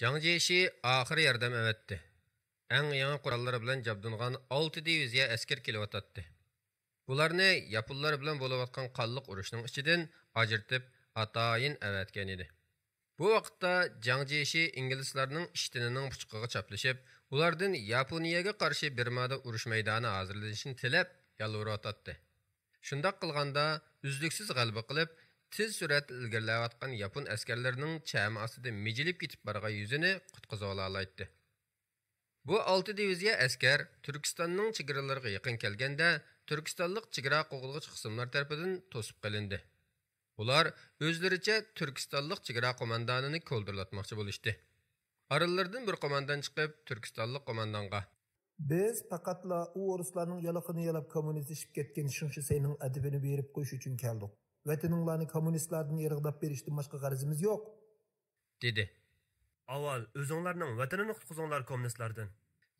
Жаңжейши ахыр ярдам әвәтті. Әң яңа құраллары білән жабдынған 6 дивизия әскер келіп ататты. Бұларны япыллар білән болып атқан қаллық ұрышның ішіден ажыртып атайын әвәткен еді. Бу вақытта Жаңжейши инглисларның іштінінің пұчқығы чаплышып, ulardan yaponiyaga qarshi birmada urush maydoni hozirlanishini tilab yalvora otadi shundoq qilganda uzluksiz g'alaba qilib tez surat ilgarilayotgan yapon askarlarining chami ostida mijilib ketib borgan yuzini qutqiza olaolaydi bu olti diviziya askar turkistonning chegaralariga yaqin kelganda turkistonlik chegara qo'g'ilg'ich qismlar tarafidan to'sib qilindi ular o'zlaricha turkistonlik chegara qo'mondonini ko'ldirlatmoqchi bo'lishdi oralaridan bir qo'mondon chiqib turkistonlik qo'mondonga biz faqatla u o'rislarning yaliqini yalab kommunist ishib ketgan shinshisayning adibini berib qo'yish uchun keldik vataninglarni kommunistlardan irg'dab berishdan boshqa qarzimiz yo'q dedi avval o'zinglarning vatanini qutqizinglar kommunistlardan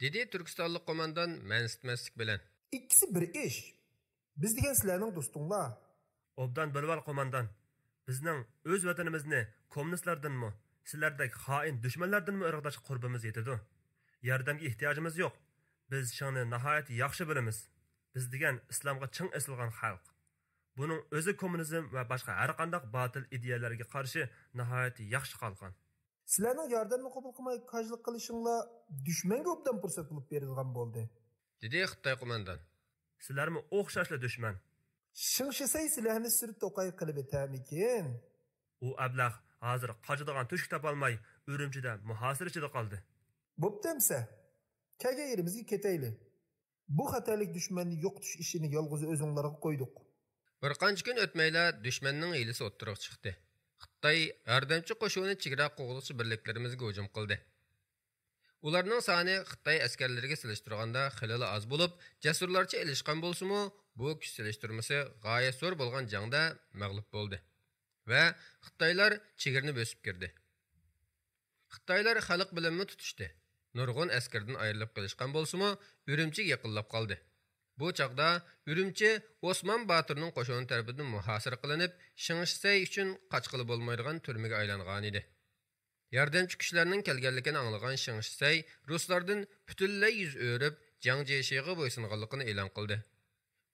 dedi turkistonlik qo'mondon mansitmaslik bilan ikkisi bir ish biz degan sizlarning do'stinglar obdan bilvar qo'mondon bizning o'z vatanimizni kommunistlardanmi sizlardagi xoin dushmanlardanmi irg'dash qurbimiz yetadi yordamga ehtiyojimiz yo'q biz shuni nihoyat yaxshi bilamiz biz degan islomga chin isilgan xalq Бұның өзі коммунизм ва башқа әр қандай батыл идеяларға қарсы нахайты яқшы қалған. Сілердің ярдәмін қабыл қылмай қажылық қылышыңла дүшменге обдан пұрсат болып берілген болды. Деді Қытай қомандан. Сілер ме оқшашлы дүшмен? Шыңшысай сілерні сүріп тоқай қылып етәм екен. О әбләғ қазір қажыдыған түшік таба алмай үрімшіде мұхасыр ішіде қалды. Бұптымса, кәге ерімізге кетейлі. Бұл қатайлық дүшменді жоқтыш ішіні жалғызы өзіңларға қойдық. Bir qancha kun o'tmayla dushmanning hiylasi o'ttiroq chiqdi. Xitoy yordamchi qo'shinini chegara qo'g'ilishi birliklarimizga hujum qildi. Ularning soni Xitoy askarlariga silishtirganda xilali oz bo'lib, jasurlarcha elishgan bo'lsa-mu, bu kuch silishtirmasi g'oyat zo'r bo'lgan jangda mag'lub bo'ldi va Xitoylar chegarani bosib kirdi. Xitoylar xalq bilimni tutishdi. Nurg'un askardan ayrilib qilishgan bo'lsa-mu, Urumchiga yaqinlab qoldi. bu chog'da urumchi o'smon botirning qo'shini tarafidan muhosira qilinib shingishsay uchun qochqili bo'lmaydigan turmaga aylangan edi yordamchi kuchlarning kelganligini anglagan shingishsay ruslardan butunlay yuz o'rib jang jeshiga bo'ysunganligini e'lon qildi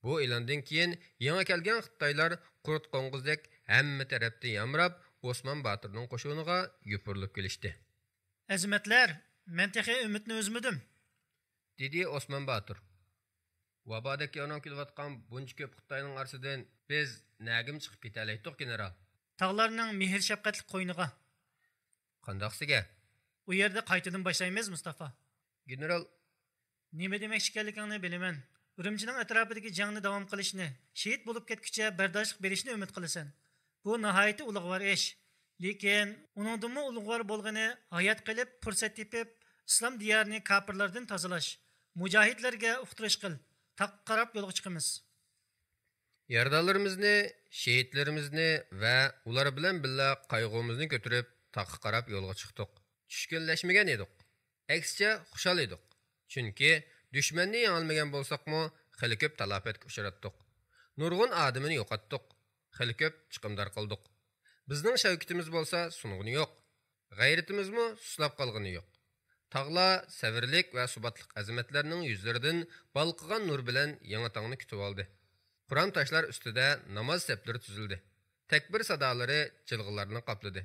bu e'londan keyin yangi kelgan xitoylar qurt qo'ng'izdek hamma tarafdan yamrab o'smon botirning qo'shiniga yupurilib kelishdi azimatlar men tehi umidni uzmadim dedi o'smon botir vaboda yonib kelayotgan buncha ko'p xitoyning orsidan biz nagim генерал? Тағларының мехір qandoqsiga u yerda qaytadan boshlaymiz mustafa general nima demoqchi ekanligingni bilaman urumchining atrofidagi jangni davom qilishni шейіт bo'lib ketguncha bardoshlik berishni umid qilasan bu nihoyatda ulug'vor ish lekin uningdimi ulug'vor bo'lgani hayot qilib fursat tepib islom tozalash ұқтырыш qil taqqa qarab yo'lga chiqamiz yordorlarimizni shehidlarimizni va ular bilan birga qayg'umizni ko'tarib taqqa qarab yo'lga chiqdik tushkunlashmagan edik aksicha xushal edik chunki dushmanni yengolmagan bo'lsaqmi hali ko'p talafotga uchratdik nurg'un odimini yo'qotdik hali ko'p chiqimdor qildik bizning shavkitimiz bo'lsa sung'uni yo'q g'ayratimizmi suslab qolg'ini yo'q Tağla səvirlik və subatlıq əzmətlərinin yüzlərindən balqıgan nur bilən yanatağını kütüb aldı. Quran taşlar üstüdə namaz səpləri tüzüldü. Təkbir sadaları çılğılarını qapladı.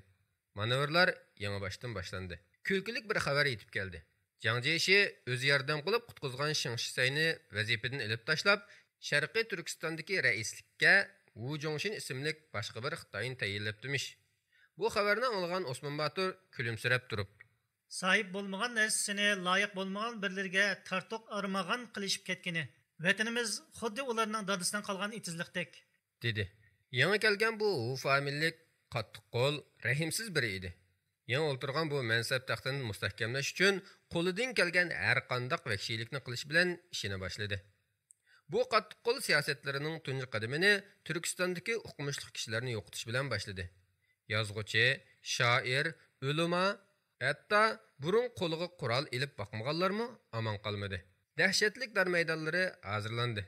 Manövrlər yana başdan başlandı. Külkülük bir xəbər yetib gəldi. Cangci işi öz yardım qılıb qutquzğan Şingşisayni vəzifədən elib taşlab, Şərqi Türkistandakı rəislikə Wu Jongshin isimlik başqa bir Xitayın təyinləbdimiş. Bu xəbərni alğan Osman Batur külümsürəb durub, sahib bo'lmagan narsasini loyiq bo'lmagan birlarga tartoq armag'an qilishib ketgani vatanimiz xuddi ularning dadisidan qolgan itizliqdek dedi yangi kelgan bu famililik qattiqqo'l rahimsiz biri edi yangi o'tirgan bu mansab taxtini mustahkamlash uchun qo'lidan kelgan har qandoq vahshiylikni qilish bilan ishini boshladi bu qattiqqo'l siyosatlarining tunji qadamini turkistondagi o'qimishli kishilarni yo'qotish bilan boshladi yozg'uchi shoir ulamo hatto burun qo'liga qurol ilib boqmaganlarmi omon qolmadi dahshatlik dar maydonlari hozirlandi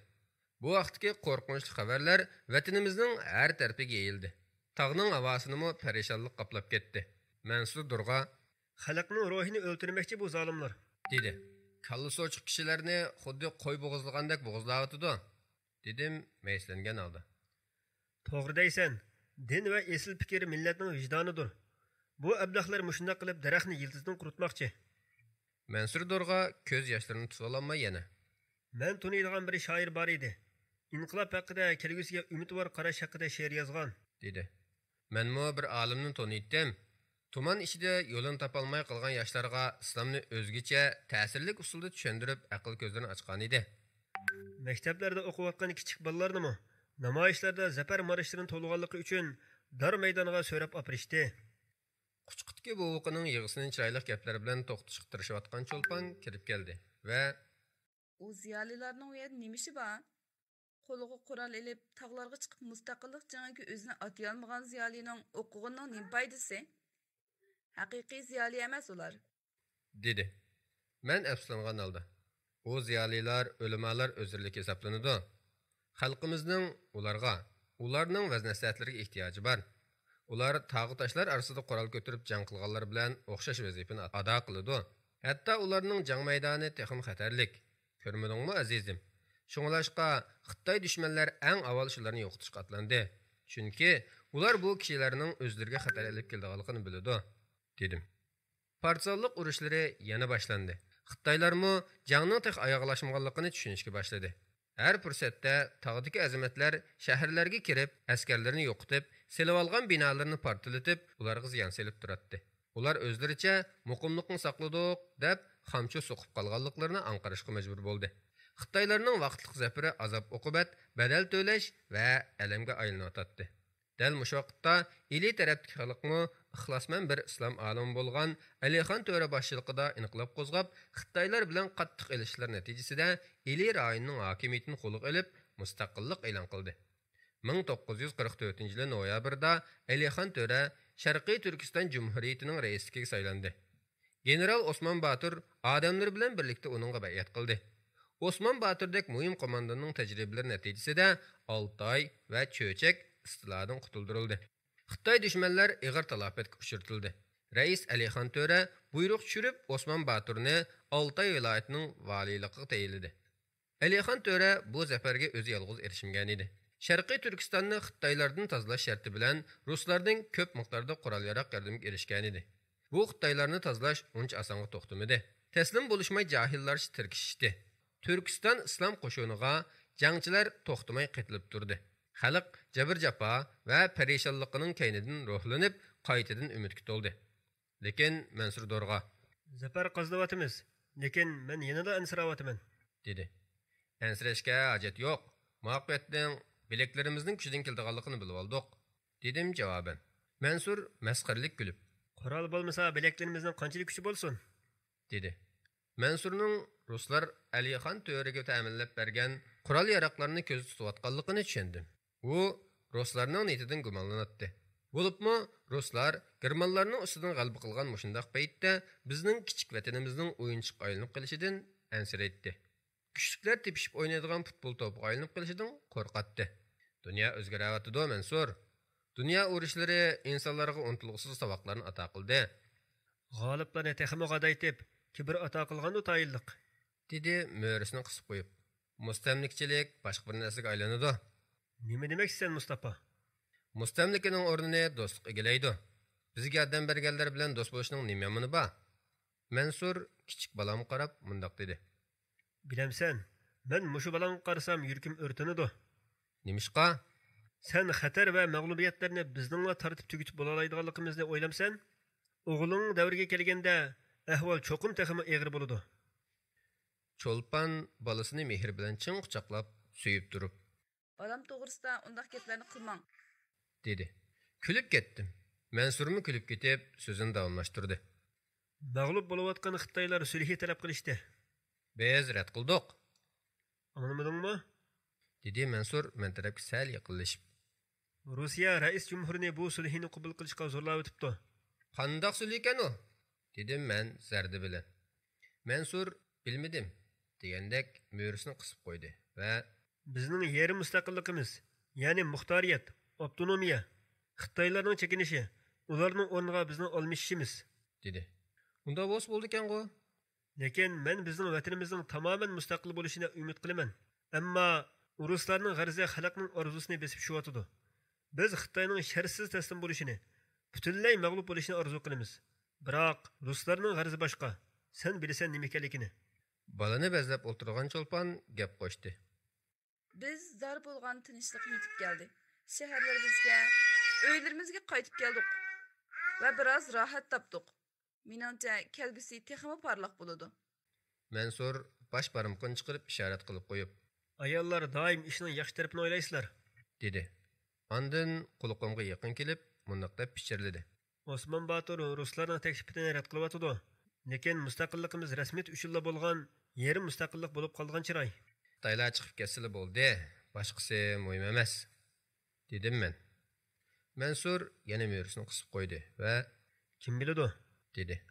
bu vaqtdagi qo'rqinchli xabarlar vatanimizning har tarafiga yeyildi tog'ning havosinimi parishonlik qoplab ketdi mansur durg'a xalqning ruhini o'ltirmoqchi bu zolimlar dedi kallasi ochiq kishilarni xuddi qo'y bo'g'izlagandek bo'g'izlayotidi dedim mayuslangan holda to'g'ri deysan din va asl fikr millatning vijdonidir bu ablahlar mushundoq qilib daraxtni yildizidan quritmoqchi mansur do'rg'a ko'z yoshlarini tusololmay yana man tuniydigan bir shoir bor edi inqilob haqida kelgusiga umidvor qarash haqida she'r yozgan dedi manmu bir olimni tuniydim tuman ichida yo'lini topolmay qolgan yoshlarga islomni o'zgacha ta'sirli usulda tushundirib aql ko'zlarini ochgan edi maktablarda o'qiyotgan kichik bolalarnimi namoyishlarda zafar marshlarini to'lganligi uchun dor maydoniga so'rab opirishdi quchqutki bovuqining yig'isini chiroyli gaplari bilan to'xtashga tirishayotgan cho'lpon kirib keldi va u ziyolilarning u yerda nima ishi bor qo'liga qurol ilib tog'larga chiqib mustaqillik jangiga o'zini otayolmagan ziyolining o'qig'ining nima foydasi haqiqiy ziyoli emas ular dedi man afsuslangan oldi u ziyolilar o'limalar o'zirlik hisoblanadi xalqimizning ularga ularning vaz ehtiyoji bor ular tog'i toshlar orasida qurol ko'tarib jang qilganlar bilan o'xshash vazifani ado qiladi hatto ularning jang maydoni texim xatarlik ko'rmadingmi azizim shunglashqa xitoy dushmanlar eng avval shularni yo'qotishga otlandi chunki ular bu kishilarning o'zlariga xatar ilib kelganligini biladi dedim partizanlik urushlari yana boshlandi xitoylarmi jangning tex oyoqlashmaganligini tushunishga boshladi har пұрсәтті тағдық әзіметлер shaharlarga kirib әскерлеріні йоқытып, silib olgan партылытып, оларға зиян селіп тұратты. Олар өзлеріче o'zlaricha сақладық, деп deb соқып so'qib qolganliklarini мәжбүр majbur bo'ldi xitoylarning vaqtli азап оқыбәт, бәдәл төләш вә әлемге айлын ататты. Дәл мұш вақытта, илі тәрәптік халықмы ixlosmand bir islom olimi bo'lgan alixon to'ra boshchiligida inqilob qo'zg'ab xitoylar bilan qattiq ilishlar natijasida ili rayonning hokimiyatini qo'lga ilib mustaqillik e'lon qildi 1944 yili noyabrda alixon to'ra sharqiy turkiston jumhuriyatining raisligiga saylandi general osmon batur odamlar bilan birlikda uningga bayat qildi osmon batirdek muhim qo'mondonning tajribalari natijasida oltoy va cho'chak istilodan qutuldirildi xitoy dushmanlar ig'ir talafotga uchirtildi rais alixon to'ra buyruq tushirib osmon boturni oltay viloyatining valiyligiga tayinladi alixon to'ra bu zafarga o'zi yolg'iz erishmagan edi sharqiy turkistonni xitoylardan tozalash sharti bilan ruslardan ko'p miqdorda qurol yaroq yordamiga erishgan edi bu xitoylarni tozalash uncha osonga to'xtamadi taslim bo'lishmay jahillar tirkishishdi turkiston islom qo'shiniga jangchilar to'xtamay qitilib turdi xalq jabr jafo va parishonliqining kaynidan ruhlanib qaytadan umidga to'ldi lekin mansur do'rg'a zafar qozovoyotimiz lekin men yanada ansiravotiman dedi ansirashga hojat yo'q muvaffaqiyatning bilaklarimizning kuchidan keladiganligini bilib oldik dedim javoban mansur masxarlik kulib qurol bo'lmasa bilaklarimizning qanchalik kuchi bo'lsin dedi mansurning ruslar alixon to'riga ta'minlab bergan qurol yaroqlarni ko'zda tutayotganligini tushundim u ruslarning niyatidan gumonlanadi bo'libmi ruslar germanlarning ustidan g'alba qilgan mushundoq paytda bizning kichik vatanimizning o'yinchiqqa aylanib qilishidan ansiraydi kuchliklar tepishib o'ynaydigan futbol to'piga aylanib qilishidan qo'rqatdi dunyo o'zgaryaptidu mansur dunyo urushlari insonlarga unutilg'usiz saboqlarni ato qildi g'oliblarni texmi g'adaytib kibr ato qilganu tayinliq dedi mo'risini qisib qo'yib mustamlikchilik boshqa bir narsaga aylanadi nima demoqchisan сен, mustamlikaning o'rnini do'stlik egallaydi bizga yordam berganlar bilan do'st bo'lishning nima yomoni bor mansur kichik balamga qarab mundoq dedi bilamsan man mushu balamga qarasam yurkim o'rtinidi nimishqa sen xatar va mag'lubiyatlarni bizningla tortib tugitib bo'lolaydiganligimizni o'ylamsan o'g'ling davrga келгенде ahvol cho'qim taximi eg'ir bo'ladi Чолпан bolasini mehr bilan chin suyib turib Balam to'g'risida undaq gaplarni qilmang, dedi. Kulib ketdim. Mansurmi kulib ketib, so'zini davomlashtirdi. Dag'lub bo'layotgan Xitoylar sulhi talab qilishdi. Biz rad qildik. Anlamadingmi? dedi Mansur men sal yaqinlashib. Rusiya rais jumhurini bu sulhini qabul qilishga zo'rlab o'tibdi. bilan. Mansur bilmadim degandek mo'risini qisib qo'ydi va bizning yerim mustaqilligimiz ya'ni muxtoriyat avtonomiya xitoylarning chekinishi ularning o'rniga bizning olmishimiz dedi unda bo'ldi bo'ldikangu lekin men bizning vatanimizning tamoman mustaqil bo'lishini umid qilaman ammo ruslarning g'arzi xalqning orzusini besib tushyotidi biz xitoyning sharsiz taslim bo'lishini butunlay mag'lub bo'lishini orzu qilamiz biroq ruslarning g'arzi boshqa sen bilasan nima ekanligini bolani bazlab o'tirgan cho'lpon gap qo'shdi biz zar bo'lgan tinchlik yetib keldi shaharlarimizga uylarimizga qaytib keldik va biroz rohat topdik menimcha kelgusi texmi porloq bo'ladi mansur bosh barmoqni chiqarib ishorat qilib qo'yib ayollar doim ishni yaxshi tarafini o'ylaysizlar dedi andin qulog'imga yaqin kelib mundoq deb pichirladi osmon botur ruslarning taklifini rad qilyotidi lekin mustaqilligimiz rasmiyat uchunla bo'lgan yeri mustaqillik bo'lib qolgan chiroy xitoylar chiqib ketsalar bo'ldi boshqasi muhim emas dedim men mansur yana mo'risini qisib qo'ydi va kim biladi dedi